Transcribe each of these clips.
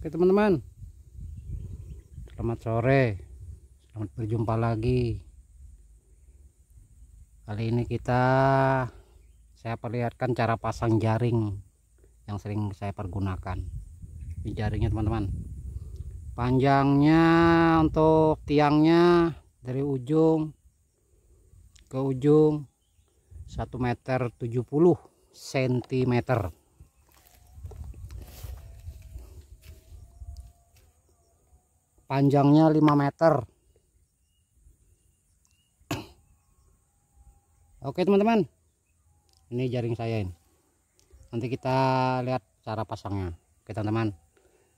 Oke teman-teman Selamat sore Selamat berjumpa lagi Kali ini kita Saya perlihatkan cara pasang jaring Yang sering saya pergunakan Di jaringnya teman-teman Panjangnya Untuk tiangnya Dari ujung Ke ujung 1 meter 70 cm panjangnya 5 meter oke teman-teman ini jaring saya ini nanti kita lihat cara pasangnya oke teman-teman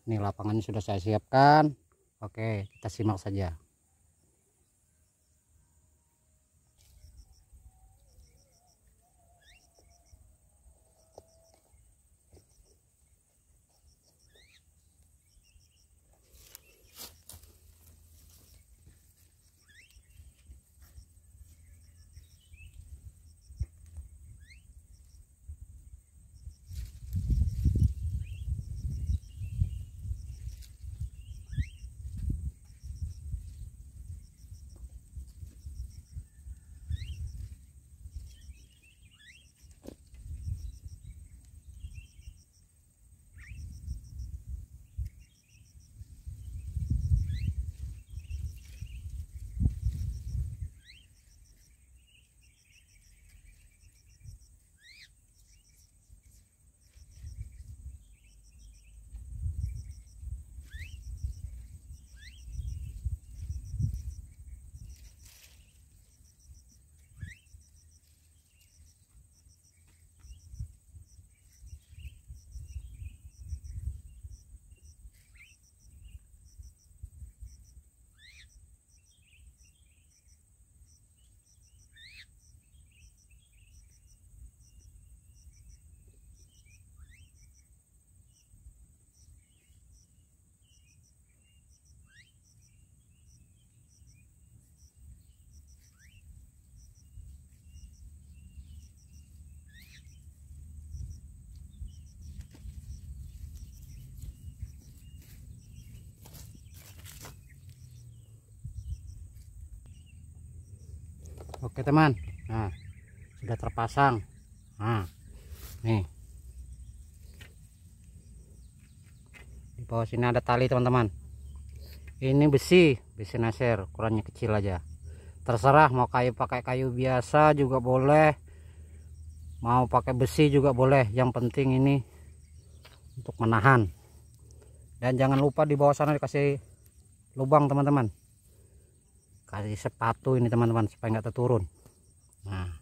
ini lapangannya sudah saya siapkan oke kita simak saja oke teman nah sudah terpasang nah nih di bawah sini ada tali teman-teman ini besi besi naser ukurannya kecil aja terserah mau kayu pakai kayu biasa juga boleh mau pakai besi juga boleh yang penting ini untuk menahan dan jangan lupa di bawah sana dikasih lubang teman-teman kasih sepatu ini teman-teman supaya nggak terturun nah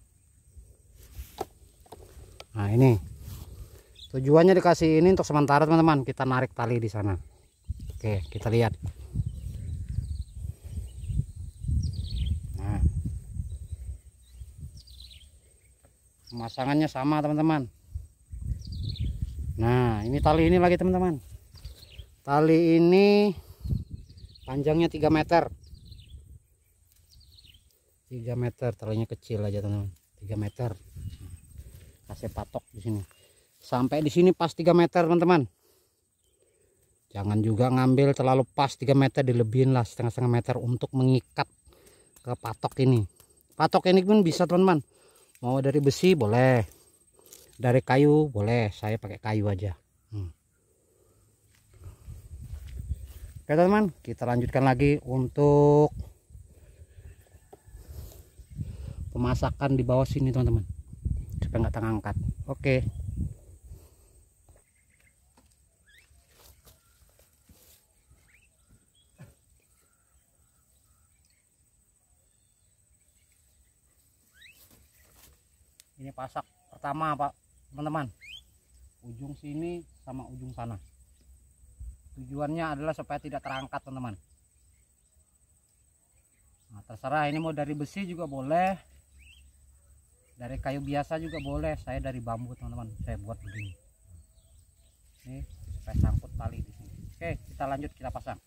nah ini tujuannya dikasih ini untuk sementara teman-teman kita narik tali di sana oke kita lihat nah pemasangannya sama teman-teman nah ini tali ini lagi teman-teman tali ini panjangnya 3 meter 3 meter terlalu kecil aja teman-teman 3 meter kasih patok di sini sampai di sini pas 3 meter teman-teman jangan juga ngambil terlalu pas 3 meter dilebihin lah setengah-setengah meter untuk mengikat ke patok ini patok ini pun bisa teman-teman mau dari besi boleh dari kayu boleh saya pakai kayu aja hmm. oke teman-teman kita lanjutkan lagi untuk Masakan di bawah sini teman-teman supaya nggak terangkat oke ini pasak pertama pak teman-teman ujung sini sama ujung sana tujuannya adalah supaya tidak terangkat teman-teman nah, terserah ini mau dari besi juga boleh dari kayu biasa juga boleh saya dari bambu teman-teman saya buat begini ini supaya sangkut tali di sini oke kita lanjut kita pasang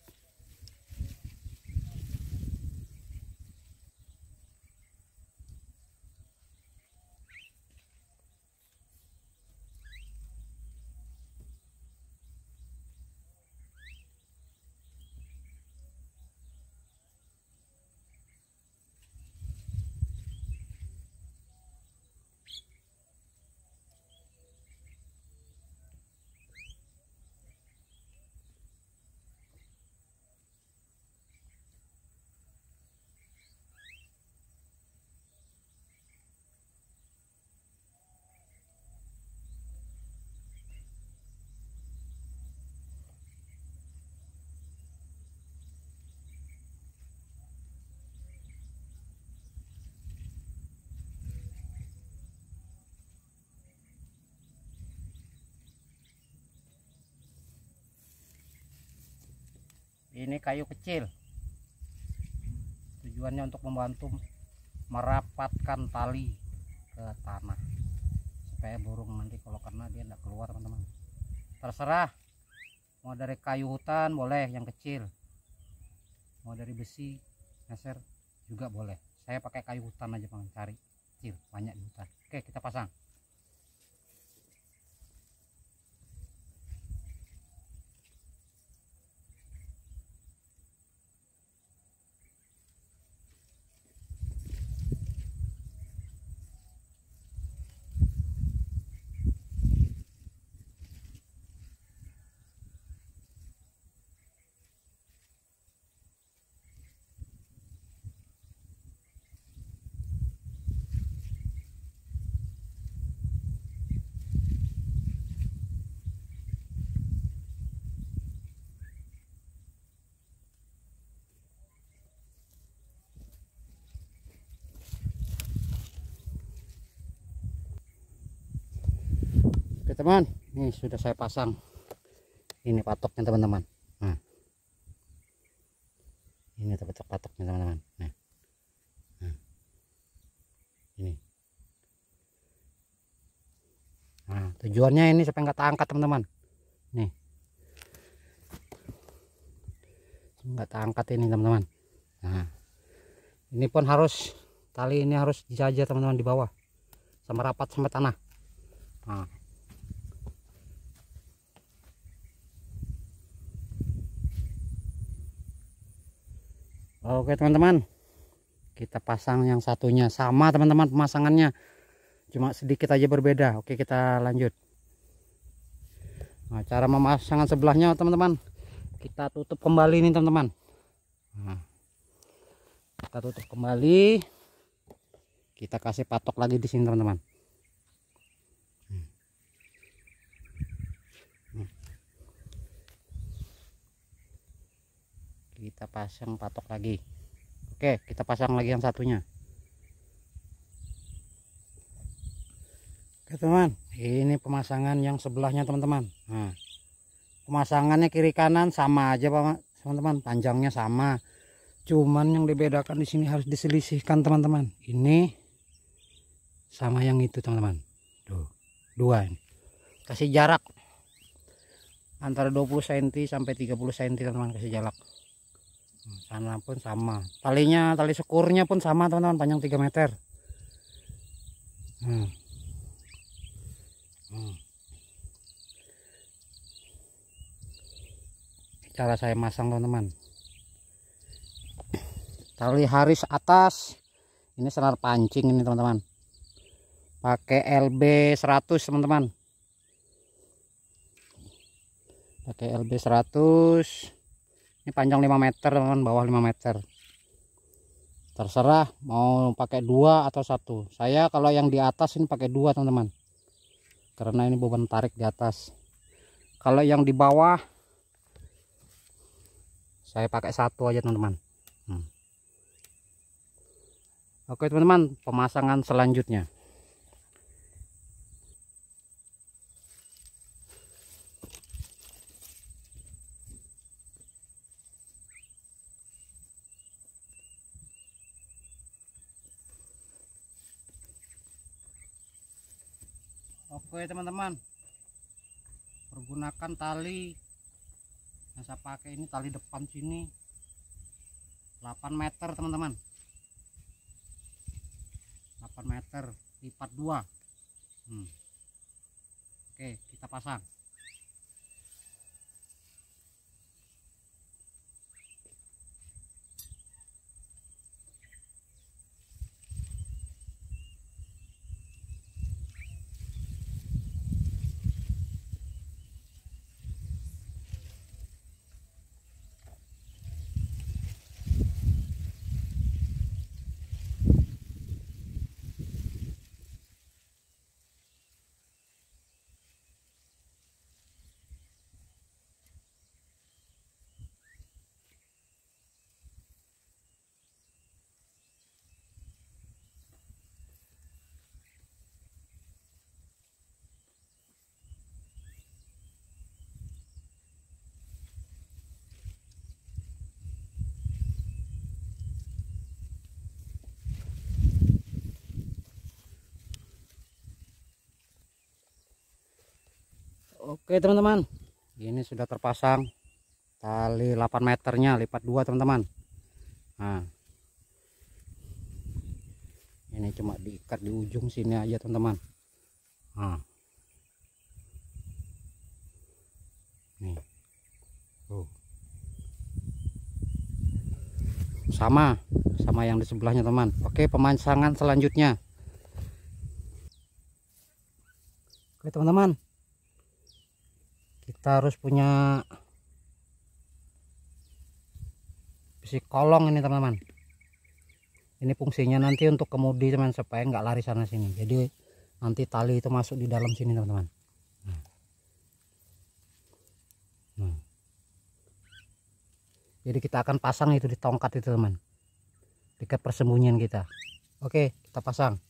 ini kayu kecil tujuannya untuk membantu merapatkan tali ke tanah supaya burung nanti kalau kena dia tidak keluar teman-teman terserah mau dari kayu hutan boleh yang kecil mau dari besi ngeser juga boleh saya pakai kayu hutan aja pengen cari kecil banyak di hutan oke kita pasang teman teman, ini sudah saya pasang ini patoknya teman-teman. Nah. Ini patok patoknya teman-teman. Nah. nah. Ini. Nah, tujuannya ini supaya nggak terangkat teman-teman. Nih. Nggak terangkat ini teman-teman. Nah. Ini pun harus tali ini harus dijajah teman-teman di bawah sama rapat sama tanah. Nah. Oke teman-teman kita pasang yang satunya sama teman-teman pemasangannya cuma sedikit aja berbeda oke kita lanjut nah, cara memasangkan sebelahnya teman-teman kita tutup kembali ini teman-teman nah, kita tutup kembali kita kasih patok lagi di sini teman-teman kita pasang patok lagi oke kita pasang lagi yang satunya oke teman ini pemasangan yang sebelahnya teman-teman nah pemasangannya kiri kanan sama aja pak teman-teman panjangnya sama cuman yang dibedakan di sini harus diselisihkan teman-teman ini sama yang itu teman-teman tuh dua ini kasih jarak antara 20 cm sampai 30 cm teman-teman kasih jarak Hmm, sana pun sama talinya tali sekurnya pun sama teman-teman panjang 3 meter hmm. Hmm. cara saya masang teman-teman tali haris atas ini senar pancing ini teman-teman pakai LB 100 teman-teman pakai LB 100 ini panjang 5 meter teman bawah 5 meter terserah mau pakai dua atau satu saya kalau yang di atas ini pakai dua teman-teman karena ini beban tarik di atas kalau yang di bawah saya pakai satu aja teman-teman hmm. oke teman-teman pemasangan selanjutnya Oke teman-teman Pergunakan tali Yang saya pakai ini tali depan sini 8 meter teman-teman 8 meter lipat 2 hmm. Oke kita pasang Oke teman-teman ini sudah terpasang tali 8 meternya lipat dua teman-teman nah ini cuma diikat di ujung sini aja teman-teman nah nih tuh sama sama yang di sebelahnya teman oke pemancangan selanjutnya oke teman-teman kita harus punya besi kolong ini teman-teman ini fungsinya nanti untuk kemudi teman supaya nggak lari sana sini jadi nanti tali itu masuk di dalam sini teman-teman nah. Nah. jadi kita akan pasang itu di tongkat itu teman dekat persembunyian kita oke kita pasang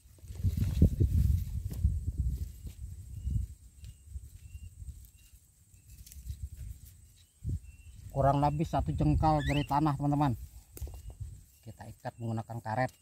kurang lebih satu jengkal dari tanah teman-teman kita ikat menggunakan karet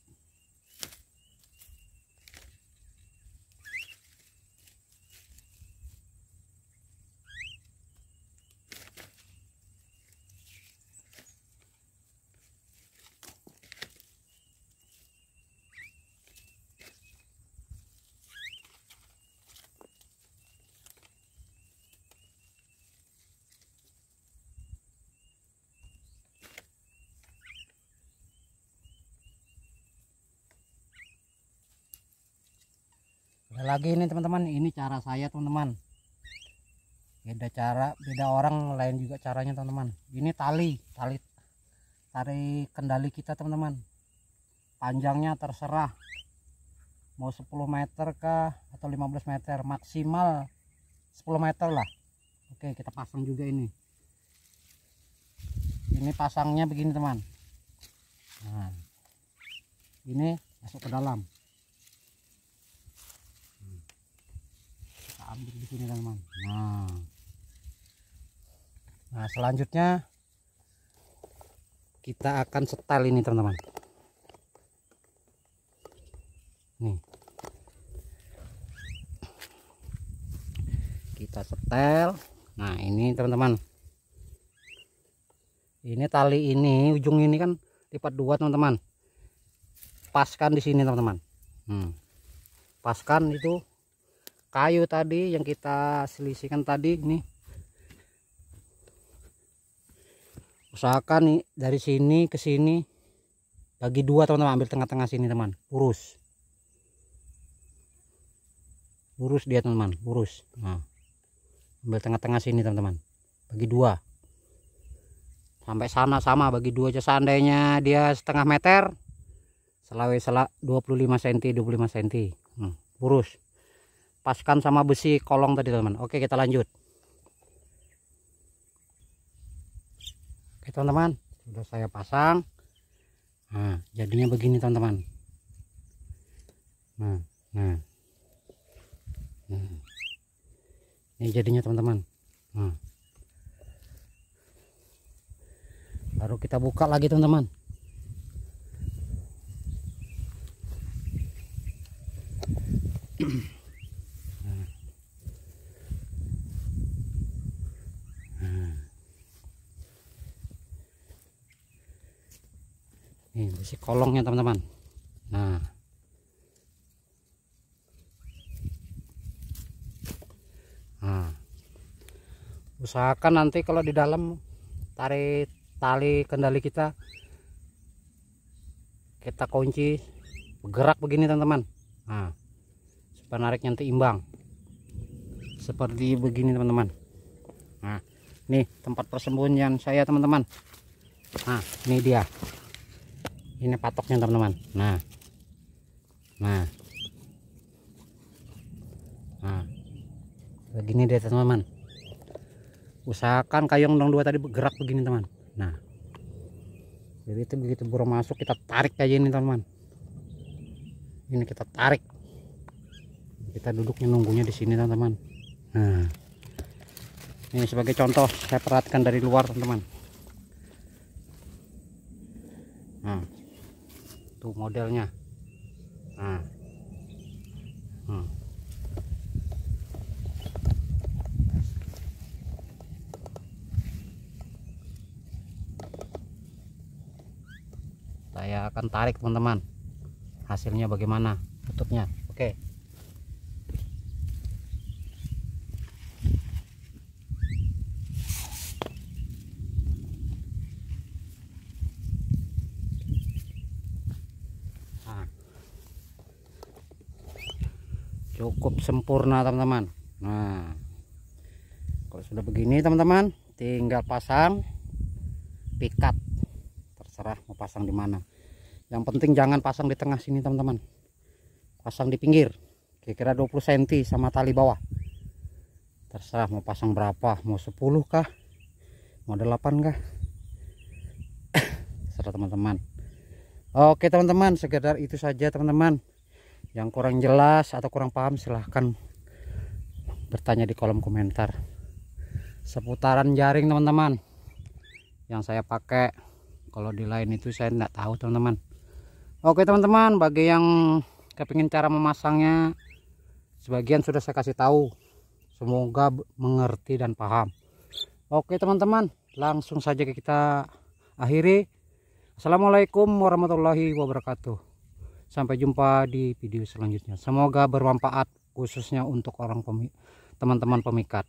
lagi ini teman-teman ini cara saya teman-teman beda cara beda orang lain juga caranya teman-teman ini tali tali tali kendali kita teman-teman panjangnya terserah mau 10 meter kah atau 15 meter maksimal 10 meter lah oke kita pasang juga ini ini pasangnya begini teman nah ini masuk ke dalam sini teman-teman kan, nah nah selanjutnya kita akan setel ini teman-teman nih kita setel nah ini teman-teman ini tali ini ujung ini kan lipat dua teman-teman paskan di sini teman-teman hmm. paskan itu kayu tadi yang kita selisihkan tadi ini usahakan nih dari sini ke sini bagi dua teman-teman ambil tengah-tengah sini teman lurus lurus dia teman-teman lurus nah ambil tengah-tengah sini teman-teman bagi dua sampai sana sama bagi dua aja seandainya dia setengah meter selawe selak 25 cm 25 cm hmm, paskan sama besi kolong tadi teman-teman oke kita lanjut oke teman-teman sudah saya pasang nah jadinya begini teman-teman nah nah nah ini jadinya teman-teman nah baru kita buka lagi teman-teman ini besi kolongnya teman-teman nah nah usahakan nanti kalau di dalam tarik tali kendali kita kita kunci bergerak begini teman-teman nah supaya nariknya nanti imbang seperti begini teman-teman nah ini tempat persembunyian saya teman-teman nah ini dia ini patoknya teman-teman nah nah nah begini deh teman-teman usahakan kayong dong dua tadi bergerak begini teman nah jadi itu begitu burung masuk kita tarik aja ini teman teman ini kita tarik kita duduknya nunggunya di sini teman-teman nah ini sebagai contoh saya perhatikan dari luar teman-teman nah tuh modelnya nah hmm. saya akan tarik teman-teman hasilnya bagaimana tutupnya oke okay. sempurna teman-teman nah kalau sudah begini teman-teman tinggal pasang pikat terserah mau pasang di mana yang penting jangan pasang di tengah sini teman-teman pasang di pinggir kira-kira 20 cm sama tali bawah terserah mau pasang berapa mau 10 kah mau 8 kah terserah teman-teman oke teman-teman sekedar itu saja teman-teman yang kurang jelas atau kurang paham silahkan bertanya di kolom komentar seputaran jaring teman-teman yang saya pakai kalau di lain itu saya tidak tahu teman-teman oke teman-teman bagi yang kepingin cara memasangnya sebagian sudah saya kasih tahu semoga mengerti dan paham oke teman-teman langsung saja kita akhiri assalamualaikum warahmatullahi wabarakatuh Sampai jumpa di video selanjutnya. Semoga bermanfaat khususnya untuk orang teman-teman pemikat.